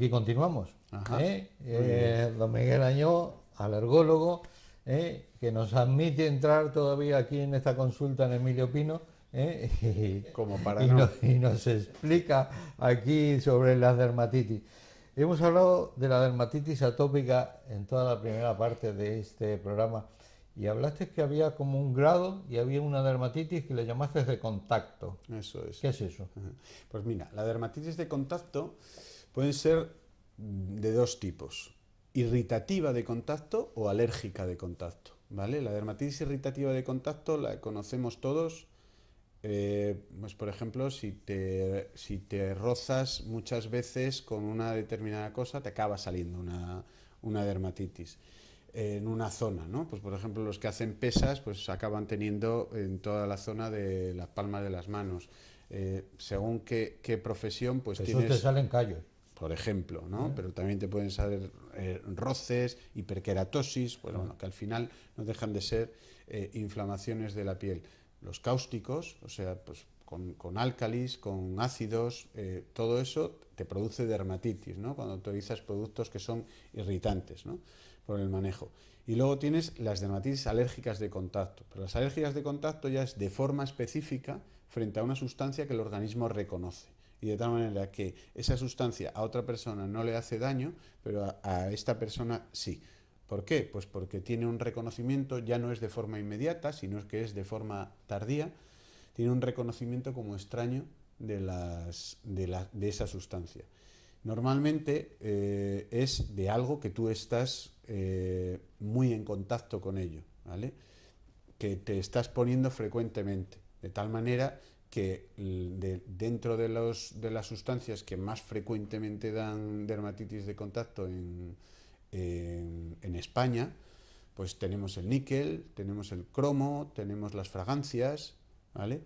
aquí continuamos. ¿eh? Eh, don Miguel Añó, alergólogo, ¿eh? que nos admite entrar todavía aquí en esta consulta en Emilio Pino. Y, Como para nos, explica aquí sobre la dermatitis. Hemos hablado de la dermatitis atópica en toda la primera parte de este programa y hablaste que había como un grado y había una dermatitis que le llamaste de contacto. Eso es. ¿Qué es eso? Pues mira, la dermatitis de contacto Pueden ser de dos tipos, irritativa de contacto o alérgica de contacto. ¿vale? La dermatitis irritativa de contacto la conocemos todos. Eh, pues por ejemplo, si te, si te rozas muchas veces con una determinada cosa, te acaba saliendo una, dermatitis en una zona, ¿no? Pues por ejemplo los que hacen pesas, pues acaban teniendo en toda la zona de las palmas de las manos. Eh, según qué, profesión, pues Eso te salen callos por ejemplo, ¿no? Pero también te pueden salir eh, roces, hiperkeratosis, pues bueno, que al final no dejan de ser eh, inflamaciones de la piel. Los cáusticos, o sea, pues con, con álcalis, con ácidos, eh, todo eso te produce dermatitis, ¿no? Cuando utilizas productos que son irritantes, Por el manejo. Y luego tienes las dermatitis alérgicas de contacto. Pero las alérgicas de contacto ya es de forma específica frente a una sustancia que el organismo reconoce y de tal manera que esa sustancia a otra persona no le hace daño, pero a, esta persona sí. ¿Por qué? Pues porque tiene un reconocimiento, ya no es de forma inmediata, sino que es de forma tardía, tiene un reconocimiento como extraño de, las, de, de esa sustancia. Normalmente eh, es de algo que tú estás eh, muy en contacto con ello, ¿vale? que te estás poniendo frecuentemente, de tal manera que dentro de, los, de las sustancias que más frecuentemente dan dermatitis de contacto en, España, pues tenemos el níquel, tenemos el cromo, tenemos las fragancias, ¿vale?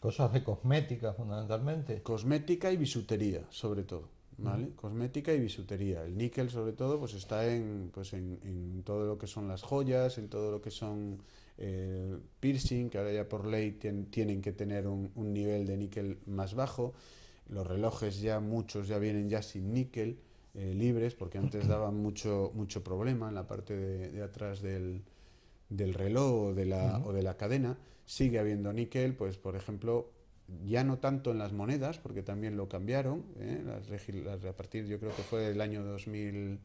Cosas de cosmética fundamentalmente. Cosmética y bisutería, sobre todo. ¿Vale? Mm. Cosmética y bisutería. El níquel, sobre todo, pues está en, pues en, en, todo lo que son las joyas, en todo lo que son eh, piercing, que ahora ya por ley tienen que tener un, nivel de níquel más bajo. Los relojes ya muchos ya vienen ya sin níquel, eh, libres, porque antes daban mucho, mucho problema en la parte de, atrás del, reloj o de, la, o de la cadena. Sigue habiendo níquel, pues por ejemplo, ya no tanto en las monedas, porque también lo cambiaron, ¿eh? a partir yo creo que fue del año 2000,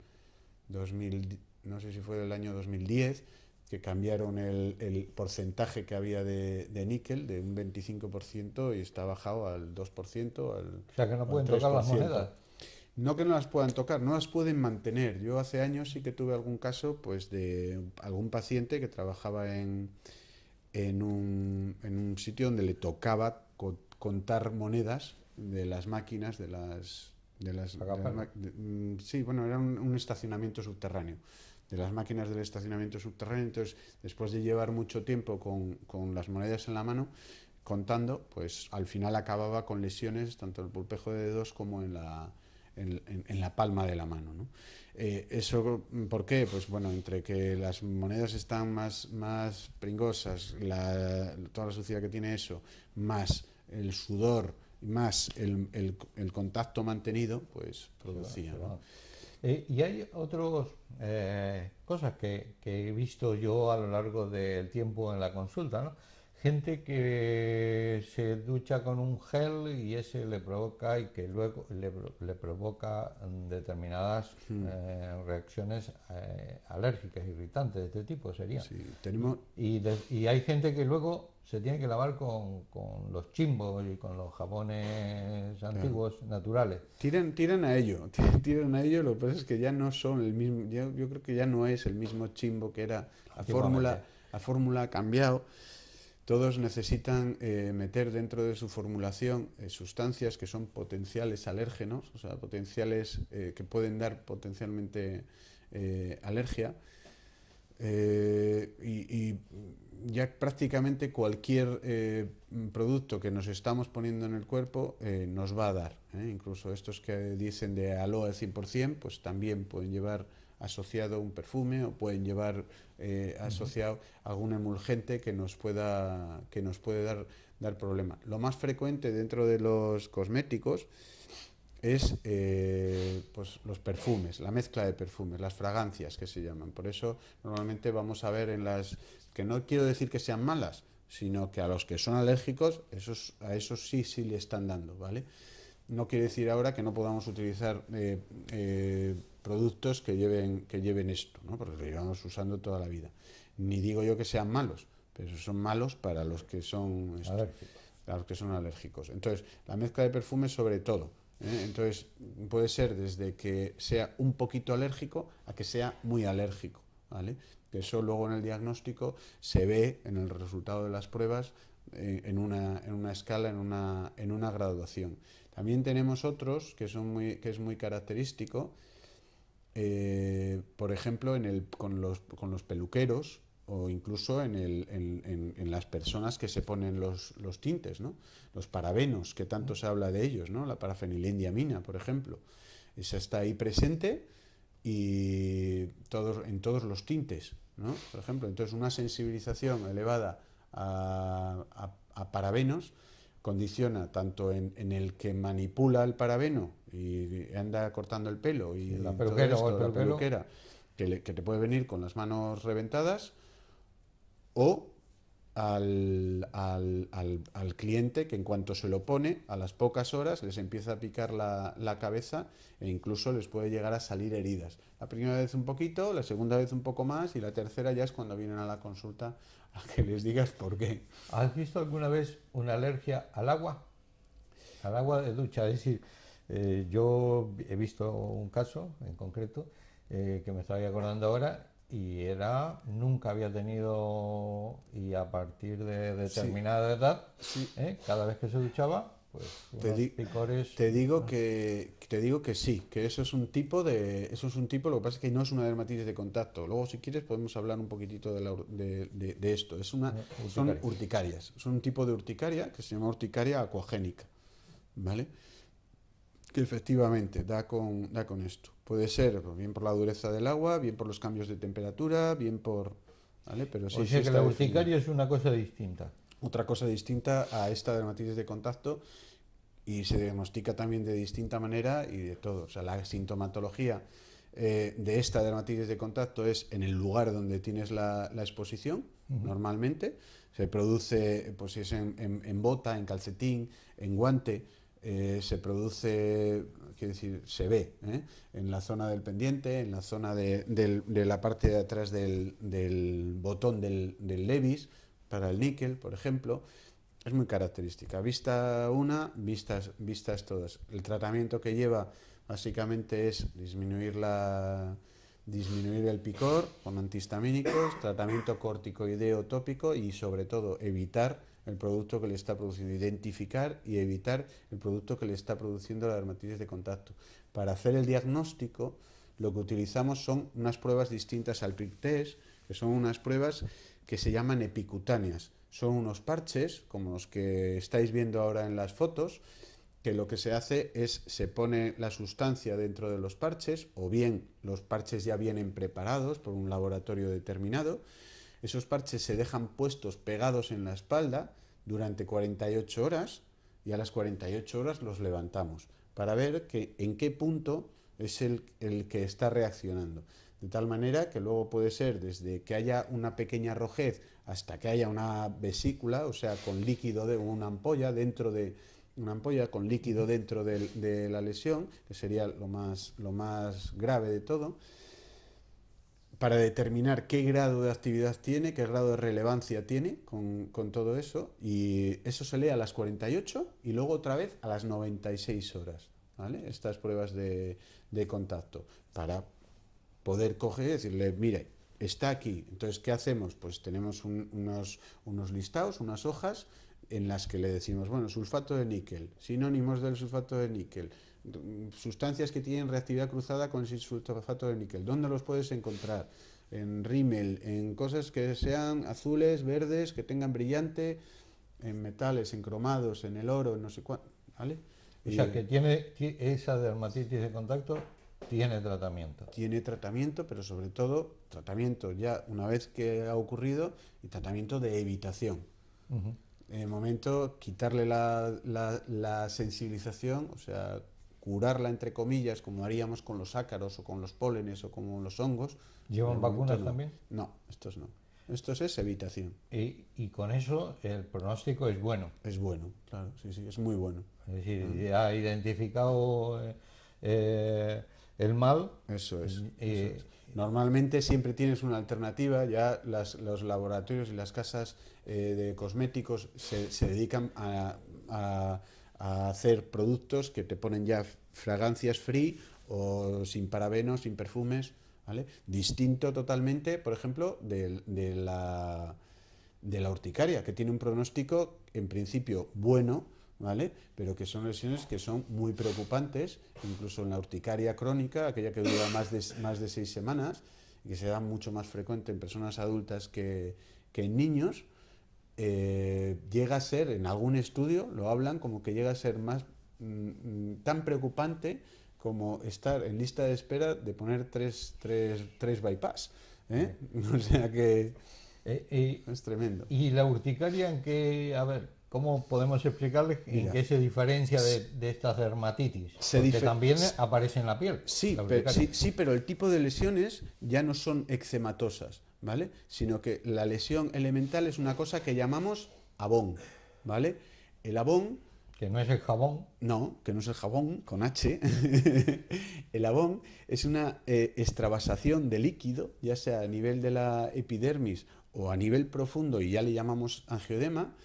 2000, no sé si fue del año 2010, que cambiaron el, porcentaje que había de, níquel de un 25% y está bajado al 2%. Al, o sea, que no pueden tocar las monedas. No que no las puedan tocar, no las pueden mantener. Yo hace años sí que tuve algún caso pues de algún paciente que trabajaba en, en, un, sitio donde le tocaba contar monedas de las máquinas, de las... De las, mm, sí, bueno, era un estacionamiento subterráneo de las máquinas del estacionamiento subterráneo. Entonces, después de llevar mucho tiempo con, las monedas en la mano, contando, pues al final acababa con lesiones tanto en el pulpejo de dedos como en la, en, la palma de la mano. ¿no? Eh, ¿Eso por qué? Pues bueno, entre que las monedas están más, más pringosas, toda la suciedad que tiene eso, más el sudor, más el, contacto mantenido, pues producía. Eh, y hay otras eh, cosas que, he visto yo a lo largo del tiempo en la consulta, Gente que se ducha con un gel y ese le provoca y que luego le, provoca determinadas hmm. eh, reacciones alérgicas, irritantes de este tipo sería. y, y hay gente que luego se tiene que lavar con, con, los chimbos y con los jabones antiguos, naturales. Tiran, tiran a ello, tiran a ello, lo que pasa es que ya no son el mismo, yo, creo que ya no es el mismo chimbo que era la fórmula, la fórmula ha cambiado. Todos necesitan eh, meter dentro de su formulación eh, sustancias que son potenciales alérgenos, o sea, potenciales eh, que pueden dar potencialmente alergia eh, y, ya prácticamente cualquier eh, producto que nos estamos poniendo en el cuerpo eh, nos va a dar. Incluso estos que dicen de aloe al 100%, pues también pueden llevar asociado un perfume o pueden llevar asociado algún emulgente que nos pueda que nos puede dar, dar problema. Lo más frecuente dentro de los cosméticos es eh, pues los perfumes, la mezcla de perfumes, las fragancias que se llaman. Por eso normalmente vamos a ver en las que no quiero decir que sean malas, sino que a los que son alérgicos, esos, a esos sí sí le están dando, ¿vale? No quiere decir ahora que no podamos utilizar eh, eh, productos que lleven, que lleven esto, ¿no? porque lo llevamos usando toda la vida. Ni digo yo que sean malos, pero son malos para los que son, para los que son alérgicos. Entonces, la mezcla de perfumes sobre todo, ¿eh? Entonces puede ser desde que sea un poquito alérgico a que sea muy alérgico, ¿vale? Que eso luego en el diagnóstico se ve en el resultado de las pruebas eh, en, una, en una escala, en una, en una graduación. También tenemos otros que, son muy, que es muy característico, eh, por ejemplo, en el, con, los, con los peluqueros, o incluso en, las personas que se ponen los, tintes, los parabenos, que tanto se habla de ellos, ¿no? la parafenilendiamina, por ejemplo. Esa está ahí presente y todos, en todos los tintes. Por ejemplo, entonces una sensibilización elevada a, a, parabenos condiciona tanto en, el que manipula el parabeno y anda cortando el pelo y la que te puede venir con las manos reventadas, o al, cliente que en cuanto se lo pone, a las pocas horas les empieza a picar la, cabeza e incluso les puede llegar a salir heridas. La primera vez un poquito, la segunda vez un poco más y la tercera ya es cuando vienen a la consulta a que les digas por qué. ¿Has visto alguna vez una alergia al agua? Al agua de ducha. Es decir, eh, yo he visto un caso en concreto eh, que me estaba acordando ahora y era nunca había tenido y a partir de determinada edad ¿eh? cada vez que se duchaba pues te, picores, te digo que te digo que sí que eso es un tipo de eso es un tipo lo que pasa es que no es una dermatitis de contacto luego si quieres podemos hablar un poquitito de, esto es una eh, son urticarias son un tipo de urticaria que se llama urticaria acuagénica vale efectivamente da con, da con esto. Puede ser bien por la dureza del agua, bien por los cambios de temperatura, bien por... ¿vale? Pero o sea que la urticaria es una cosa distinta. Otra cosa distinta a esta dermatitis de contacto y se diagnostica también de distinta manera y de todo. O sea, la sintomatología eh, de esta dermatitis de contacto es en el lugar donde tienes la, exposición, normalmente. Se produce, pues si es en bota, en calcetín, en guante, eh, se produce, quiero decir, se ve ¿eh? en la zona del pendiente, en la zona de, la parte de atrás del, botón del, Levis para el níquel, por ejemplo. Es muy característica. Vista una, vistas, vistas todas. El tratamiento que lleva básicamente es disminuir la, disminuir el picor con antihistamínicos, tratamiento corticoideo tópico y sobre todo evitar el producto que le está produciendo, identificar y evitar el producto que le está produciendo la dermatitis de contacto. Para hacer el diagnóstico, lo que utilizamos son unas pruebas distintas al prick test, que son unas pruebas que se llaman epicutáneas. Son unos parches, como los que estáis viendo ahora en las fotos, que lo que se hace es se pone la sustancia dentro de los parches, o bien los parches ya vienen preparados por un laboratorio determinado. Esos parches se dejan puestos pegados en la espalda, durante 48 horas y a las 48 horas los levantamos para ver que, en qué punto es el, que está reaccionando. De tal manera que luego puede ser desde que haya una pequeña rojez hasta que haya una vesícula, o sea, con líquido de una ampolla dentro de, una ampolla con líquido dentro de, la lesión, que sería lo más grave de todo, para determinar qué grado de actividad tiene, qué grado de relevancia tiene con, todo eso. Y eso se lee a las 48 y luego otra vez a las 96 horas. ¿vale? Estas pruebas de, contacto. Para poder coger y decirle, mire, está aquí. Entonces, ¿qué hacemos? Pues tenemos unos, unos listados, unas hojas en las que le decimos, bueno, sulfato de níquel, sinónimos del sulfato de níquel, sustancias que tienen reactividad cruzada con el sulfato de níquel. ¿Dónde los puedes encontrar? En rímel, en cosas que sean azules, verdes, que tengan brillante, en metales, en cromados, en el oro, no sé cuánto. ¿Vale? O sea, eh, que tiene esa dermatitis de contacto tiene tratamiento. Tiene tratamiento, pero sobre todo tratamiento ya una vez que ha ocurrido y tratamiento de evitación. En el momento, quitarle la sensibilización, o sea, curarla entre comillas, como haríamos con los ácaros o con los pólenes o con los hongos. ¿Llevan vacunas también? No, estos no. Estos es evitación. Y, y, con eso el pronóstico es bueno. Es bueno, claro, sí, sí, es muy bueno. Es decir, mm. ya ha identificado eh, eh, el mal. Eso es, Normalmente siempre tienes una alternativa, ya los laboratorios y las casas eh, de cosméticos se, se dedican a a hacer productos que te ponen ya fragancias free o sin parabenos, sin perfumes, ¿vale? Distinto totalmente, por ejemplo, de, de, la, de la urticaria, que tiene un pronóstico en principio bueno, ¿vale? Pero que son lesiones que son muy preocupantes, incluso en la urticaria crónica, aquella que dura más de, más de seis semanas, y que se da mucho más frecuente en personas adultas que, que en niños, eh, llega a ser, en algún estudio lo hablan, como que llega a ser más mm, mm, tan preocupante como estar en lista de espera de poner tres, tres, tres bypass. ¿eh? O sea que eh, es tremendo. ¿Y la urticaria en qué, a ver, cómo podemos explicarles en qué se diferencia de, esta estas dermatitis? Se que también aparece en la piel. sí, sí, pero el tipo de lesiones ya no son eczematosas ¿vale? Sino que la lesión elemental es una cosa que llamamos abón, ¿vale? El abón... Que no es el jabón. No, que no es el jabón, con H. el abón es una eh, extravasación de líquido, ya sea a nivel de la epidermis o a nivel profundo, y ya le llamamos angiodema,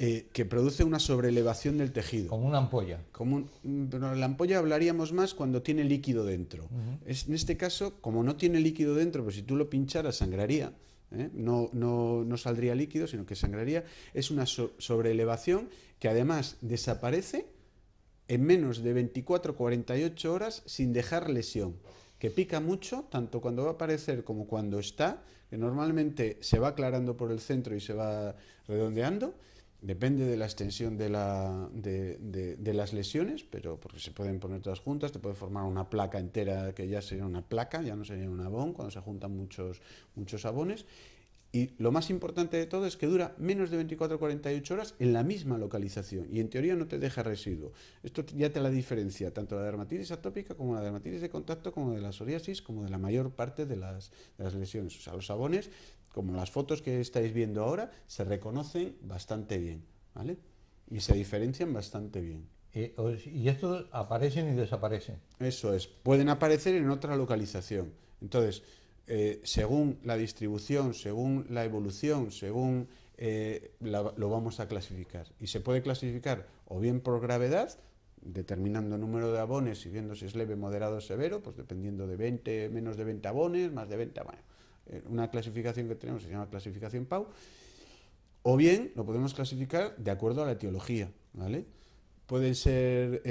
eh, que produce una sobreelevación del tejido. Como una ampolla. Como la ampolla hablaríamos más cuando tiene líquido dentro. es, en este caso, como no tiene líquido dentro, pues si tú lo pincharas sangraría, ¿eh? no, no, no, saldría líquido, sino que sangraría, es una sobreelevación que además desaparece en menos de 24-48 horas sin dejar lesión que pica mucho, tanto cuando va a aparecer como cuando está, que normalmente se va aclarando por el centro y se va redondeando, Depende de la extensión de, las lesiones, pero porque se pueden poner todas juntas, te puede formar una placa entera que ya sería una placa, ya no sería un abón, cuando se juntan muchos, muchos abones, y lo más importante de todo es que dura menos de 24-48 horas en la misma localización y en teoría no te deja residuo. Esto ya te la diferencia tanto la dermatitis atópica como la dermatitis de contacto, como de la psoriasis, como de la mayor parte de las, las lesiones. O sea, los sabones, como las fotos que estáis viendo ahora, se reconocen bastante bien, ¿vale? Y se diferencian bastante bien. Eh, ¿Y estos aparecen y desaparecen? Eso es, pueden aparecer en otra localización. Entonces, eh, según la distribución, según la evolución, según eh, lo vamos a clasificar. Y se puede clasificar o bien por gravedad, determinando número de abones y viendo si es leve, moderado o severo, pues dependiendo de 20, menos de 20 abones, más de 20, bueno, eh, una clasificación que tenemos se llama clasificación PAU, o bien lo podemos clasificar de acuerdo a la etiología, ¿vale? Pueden ser,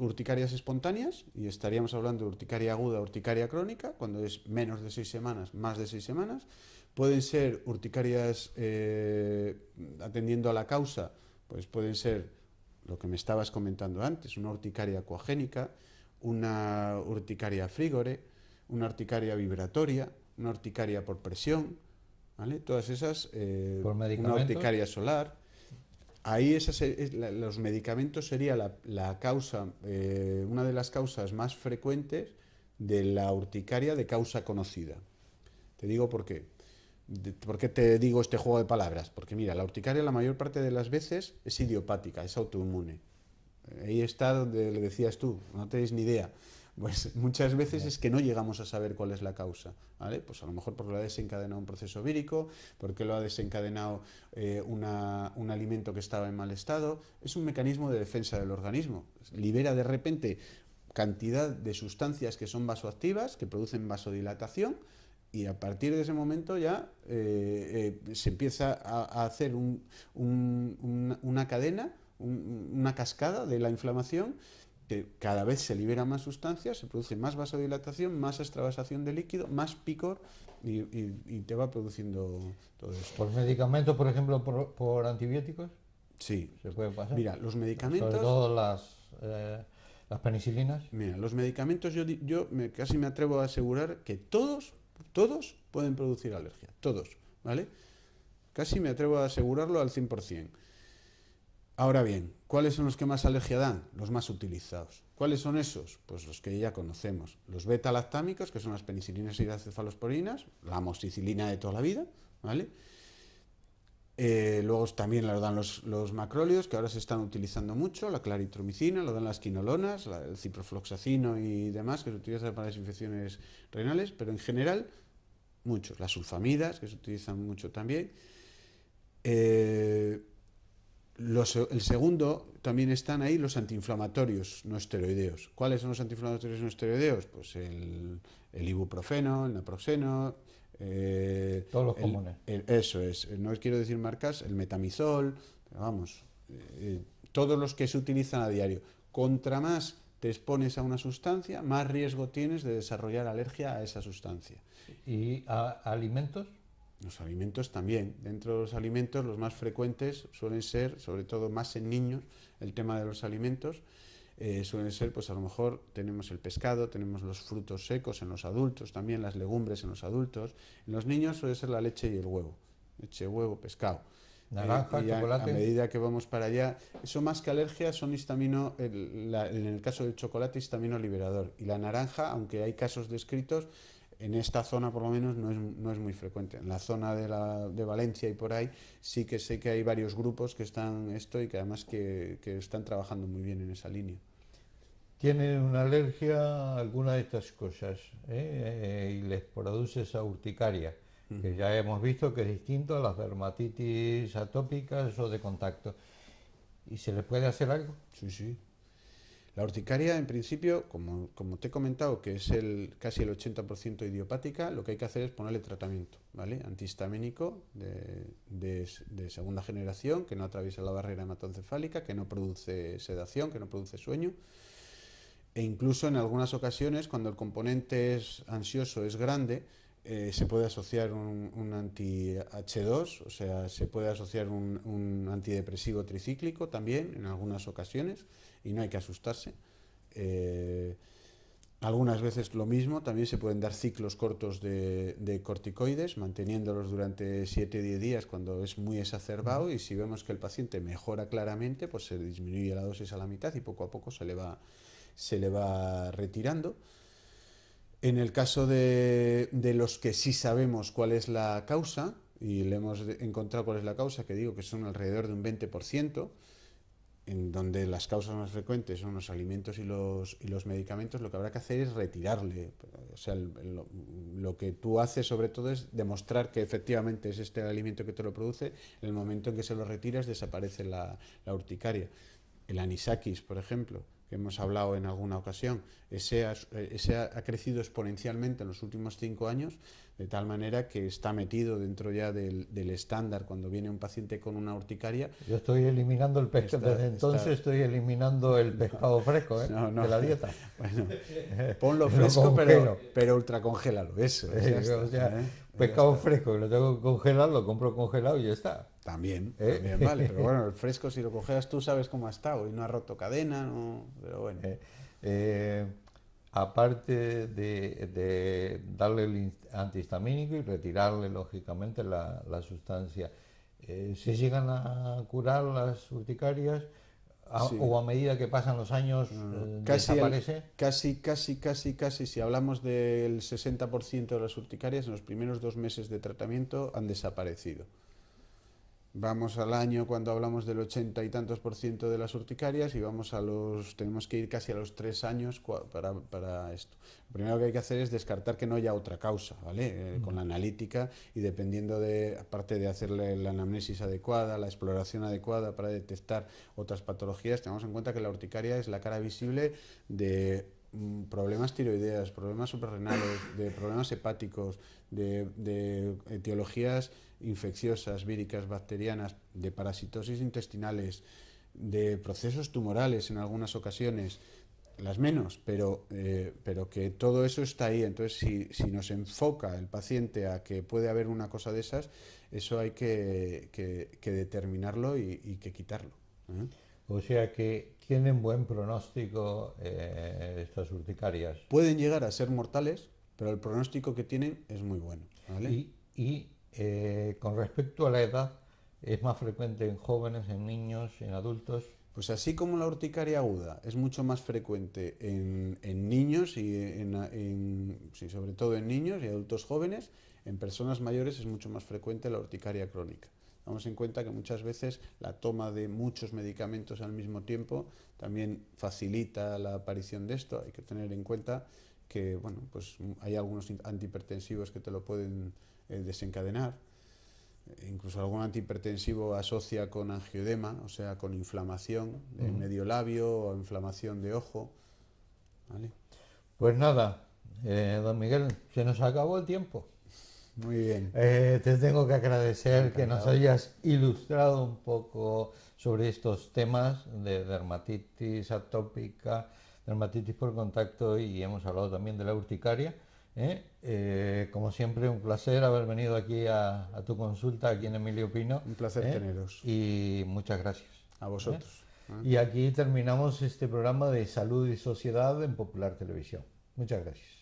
urticarias espontáneas, y estaríamos hablando de urticaria aguda, urticaria crónica, cuando es menos de seis semanas, más de seis semanas. Pueden ser urticarias eh, atendiendo a la causa, pues pueden ser lo que me estabas comentando antes, una urticaria coagénica, una urticaria frígore, una urticaria vibratoria, una urticaria por presión, ¿vale? Todas esas, eh, una urticaria solar Ahí los medicamentos sería la, causa, eh, una de las causas más frecuentes de la urticaria de causa conocida. Te digo por qué. ¿Por qué te digo este juego de palabras? Porque mira, la urticaria la mayor parte de las veces es idiopática, es autoinmune. Ahí está donde le decías tú, no tenéis ni idea. Pues muchas veces es que no llegamos a saber cuál es la causa, ¿vale? Pues a lo mejor porque lo ha desencadenado un proceso vírico, porque lo ha desencadenado eh, un alimento que estaba en mal estado. Es un mecanismo de defensa del organismo. Libera de repente cantidad de sustancias que son vasoactivas, que producen vasodilatación, y a partir de ese momento ya eh, eh, se empieza a, hacer una, cadena, una cascada de la inflamación cada vez se libera más sustancias, se produce más vasodilatación, más extravasación de líquido, más picor y, te va produciendo todo esto. ¿Por medicamentos, por ejemplo, por, antibióticos? Sí. ¿Se puede pasar? Mira, los medicamentos... Sobre todo las, eh, las penicilinas. Mira, los medicamentos yo, yo me, casi me atrevo a asegurar que todos, todos pueden producir alergia, todos, ¿vale? Casi me atrevo a asegurarlo al 100%. Ahora bien, ¿Cuáles son los que más alergia dan? Los más utilizados. ¿Cuáles son esos? Pues los que ya conocemos. Los beta-lactámicos, que son las penicilinas y las cefalosporinas, la amoxicilina de toda la vida, ¿vale? Eh, luego también lo dan los, los, macrólidos, que ahora se están utilizando mucho, la claritromicina, lo dan las quinolonas, el ciprofloxacino y demás, que se utiliza para las infecciones renales, pero en general, muchos. Las sulfamidas, que se utilizan mucho también. Eh, los, el segundo, también están ahí los antiinflamatorios no esteroideos. ¿Cuáles son los antiinflamatorios no esteroideos? Pues el, ibuprofeno, el naproxeno. Eh, todos los comunes. eso es, no quiero decir marcas, el metamizol, vamos, eh, eh, todos los que se utilizan a diario. Contra más te expones a una sustancia, más riesgo tienes de desarrollar alergia a esa sustancia. ¿Y a alimentos? Los alimentos también. Dentro de los alimentos, los más frecuentes suelen ser, sobre todo más en niños, el tema de los alimentos. Eh, suelen ser, pues a lo mejor tenemos el pescado, tenemos los frutos secos en los adultos, también las legumbres en los adultos. En los niños suele ser la leche y el huevo. Leche, huevo, pescado. Naranja, eh, A, medida que vamos para allá, eso más que alergias, son histamino, en el caso del chocolate, histamino liberador. Y la naranja, aunque hay casos descritos, en esta zona por lo menos no es, no es muy frecuente. En la zona de, la, de, Valencia y por ahí sí que sé que hay varios grupos que están esto y que además que, están trabajando muy bien en esa línea. Tienen una alergia a alguna de estas cosas ¿eh? Eh, y les produce esa urticaria, que ya hemos visto que es distinto a las dermatitis atópicas o de contacto. ¿Y se les puede hacer algo? Sí, sí. La urticaria, en principio, como, te he comentado, que es casi el 80% idiopática, lo que hay que hacer es ponerle tratamiento, ¿vale? Antihistamínico de, segunda generación, que no atraviesa la barrera hematoencefálica, que no produce sedación, que no produce sueño. E incluso en algunas ocasiones, cuando el componente es ansioso, es grande, eh, se puede asociar un, un anti-H2, o sea, se puede asociar un antidepresivo tricíclico también en algunas ocasiones y no hay que asustarse. Eh, algunas veces lo mismo, también se pueden dar ciclos cortos de, corticoides, manteniéndolos durante 7-10 días cuando es muy exacerbado y si vemos que el paciente mejora claramente, pues se disminuye la dosis a la mitad y poco a poco se le va, se le va retirando. En el caso de los que sí sabemos cuál es la causa, y le hemos encontrado cuál es la causa, que digo que son alrededor de un 20%, en donde las causas más frecuentes son los alimentos y los, medicamentos, lo que habrá que hacer es retirarle. O sea, lo, que tú haces sobre todo es demostrar que efectivamente es este el alimento que te lo produce, en el momento en que se lo retiras desaparece la urticaria. El anisakis, por ejemplo, que hemos hablado en alguna ocasión, ese ha, ha, crecido exponencialmente en los últimos cinco años, de tal manera que está metido dentro ya del, estándar cuando viene un paciente con una urticaria. Yo estoy eliminando el pescado, desde entonces estoy eliminando el pescado fresco ¿eh? de la dieta. bueno, ponlo fresco, pero, pero ultracongélalo, eso. ¿eh? pescado fresco, lo tengo que congelar, lo compro congelado y ya está. Eh. También, vale. Pero bueno, el fresco, si lo cogeas tú, sabes cómo ha estado y no ha roto cadena, no, pero bueno. Eh, eh, aparte de, darle el antihistamínico y retirarle, lógicamente, la, sustancia, ¿se llegan a curar las urticarias? o a medida que pasan los años casi casi, casi, casi, casi. Si hablamos del 60% de las urticarias, en los primeros dos meses de tratamiento han desaparecido vamos al año cuando hablamos del ochenta y tantos por ciento de las urticarias y vamos a los tenemos que ir casi a los tres años para, para esto. Lo primero que hay que hacer es descartar que no haya otra causa, ¿vale? Eh, mm. con la analítica y dependiendo de, aparte de hacerle la anamnesis adecuada, la exploración adecuada para detectar otras patologías, tenemos en cuenta que la urticaria es la cara visible de Mm, problemas tiroideas, problemas suprarrenales, de problemas hepáticos, de, de, eh, etiologías infecciosas, víricas, bacterianas, de parasitosis intestinales, de procesos tumorales en algunas ocasiones, las menos, pero, eh, pero que todo eso está ahí. Entonces, si, nos enfoca el paciente a que puede haber una cosa de esas, eso hay que, determinarlo y, que quitarlo. ¿eh? O sea que tienen buen pronóstico eh, estas urticarias. Pueden llegar a ser mortales, pero el pronóstico que tienen es muy bueno. Y, eh, con respecto a la edad, ¿es más frecuente en jóvenes, en niños, en adultos? Pues así como la urticaria aguda es mucho más frecuente en, niños y en, sobre todo en niños y adultos jóvenes, en personas mayores es mucho más frecuente la urticaria crónica. Damos en cuenta que muchas veces la toma de muchos medicamentos al mismo tiempo también facilita la aparición de esto. Hay que tener en cuenta que bueno, pues hay algunos antihipertensivos que te lo pueden eh, desencadenar. E incluso algún antihipertensivo asocia con angioedema, o sea, con inflamación de medio labio o inflamación de ojo. Pues nada, eh, don Miguel, se nos acabó el tiempo. Muy bien. Eh, te tengo que agradecer que nos hayas ilustrado un poco sobre estos temas de dermatitis atópica, dermatitis por contacto y hemos hablado también de la urticaria. ¿eh? Eh, como siempre, un placer haber venido aquí a, a, tu consulta, aquí en Emilio Pino. Un placer teneros. Y muchas gracias. A vosotros. Y aquí terminamos este programa de Salud y Sociedad en Popular Televisión. Muchas gracias.